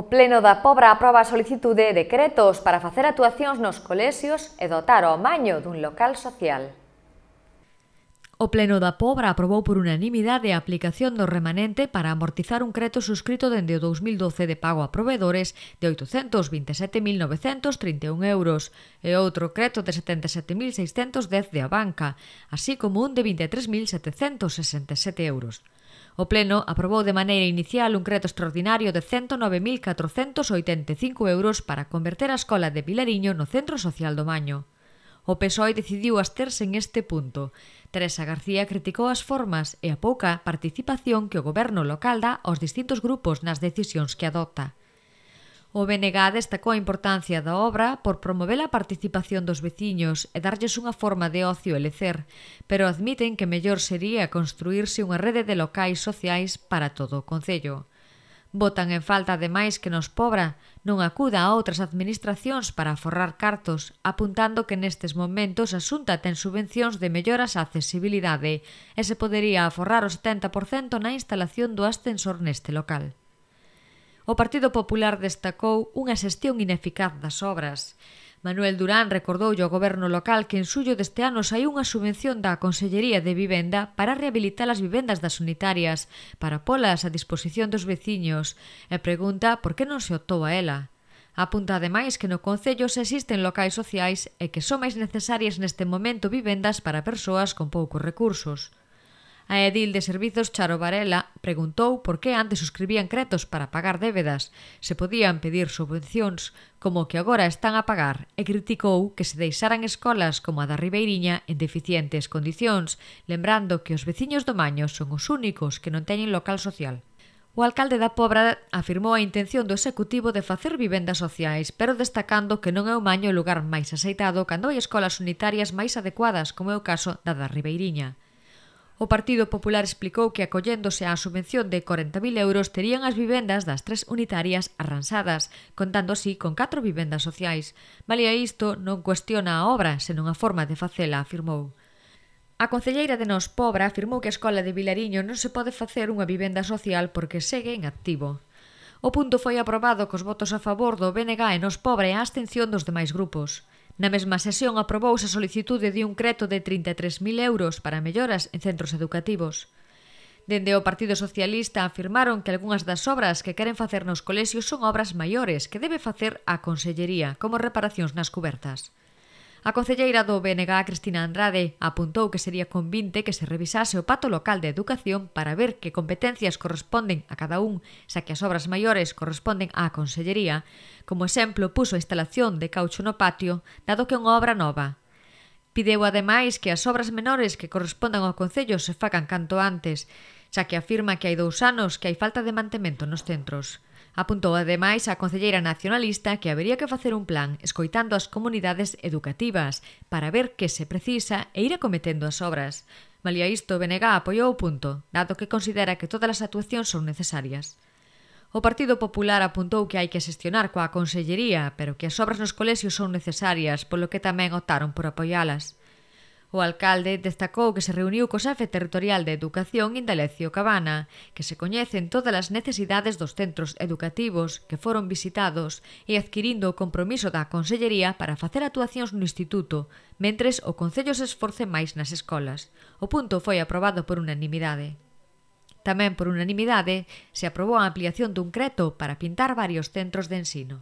O Pleno da Pobra aproba a solicitude de decretos para facer actuacións nos colexios e dotar ao maño dun local social. O Pleno da Pobra aprobou por unanimidade a aplicación do remanente para amortizar un creto suscrito dende o 2012 de pago a provedores de 827.931 euros e outro creto de 77.610 de a banca, así como un de 23.767 euros. O Pleno aprobou de maneira inicial un creto extraordinario de 109.485 euros para converter a escola de Vilariño no Centro Social do Maño. O PSOE decidiu asterse en este punto. Teresa García criticou as formas e a pouca participación que o goberno local dá aos distintos grupos nas decisións que adopta. O BNG destacou a importancia da obra por promover a participación dos veciños e darlles unha forma de ocio e lecer, pero admiten que mellor sería construirse unha rede de locais sociais para todo o Concello. Votan en falta ademais que nos pobra non acuda a outras administracións para forrar cartos, apuntando que nestes momentos a Xunta ten subvencións de melloras a accesibilidade e se podería aforrar o 70% na instalación do ascensor neste local. O Partido Popular destacou unha xestión ineficaz das obras. Manuel Durán recordou ao goberno local que en suyo deste ano saiu unha subvención da Consellería de Vivenda para rehabilitar as vivendas das unitarias, para polas a disposición dos veciños, e pregunta por que non se optou a ela. Apunta ademais que no Concello se existen locais sociais e que son máis necesarias neste momento vivendas para persoas con poucos recursos. A edil de servizos Charo Varela preguntou por que antes suscribían cretos para pagar débedas, se podían pedir subvencións como que agora están a pagar e criticou que se deixaran escolas como a da Ribeiriña en deficientes condicións, lembrando que os veciños do Maño son os únicos que non teñen local social. O alcalde da Pobra afirmou a intención do executivo de facer vivendas sociais, pero destacando que non é o Maño o lugar máis aceitado cando hai escolas unitarias máis adecuadas, como é o caso da da Ribeiriña. O Partido Popular explicou que acolléndose á subvención de 40.000 euros terían as vivendas das tres unitarias arransadas, contando así con catro vivendas sociais. Malia isto, non cuestiona a obra, senón a forma de facela, afirmou. A concelleira de Nos Pobra afirmou que a escola de Vilariño non se pode facer unha vivenda social porque segue en activo. O punto foi aprobado cos votos a favor do BNG e Nos Pobra e a abstención dos demais grupos. Na mesma sesión aprobouse a solicitude de un creto de 33.000 euros para melloras en centros educativos. Dende o Partido Socialista afirmaron que algunhas das obras que queren facer nos colexios son obras maiores que debe facer a Consellería, como reparacións nas cubertas. A concelleira do BNG, Cristina Andrade, apuntou que sería convinte que se revisase o pato local de educación para ver que competencias corresponden a cada un, xa que as obras maiores corresponden á consellería. Como exemplo, puso a instalación de caucho no patio, dado que é unha obra nova, Pideu ademais que as obras menores que correspondan ao Concello se facan canto antes, xa que afirma que hai dous anos que hai falta de mantemento nos centros. Apuntou ademais a Concelleira Nacionalista que habería que facer un plan escoitando as comunidades educativas para ver que se precisa e ir acometendo as obras. Malia isto, Benegá apoiou o punto, dado que considera que todas as actuacións son necesarias. O Partido Popular apuntou que hai que xestionar coa Consellería, pero que as obras nos colexios son necesarias, polo que tamén optaron por apoialas. O alcalde destacou que se reuniu co xefe territorial de educación Indalecio Cabana, que se coñecen todas as necesidades dos centros educativos que foron visitados e adquirindo o compromiso da Consellería para facer actuacións no Instituto, mentres o Concello se esforce máis nas escolas. O punto foi aprobado por unanimidade. Tamén por unanimidade se aprobou a ampliación dun creto para pintar varios centros de ensino.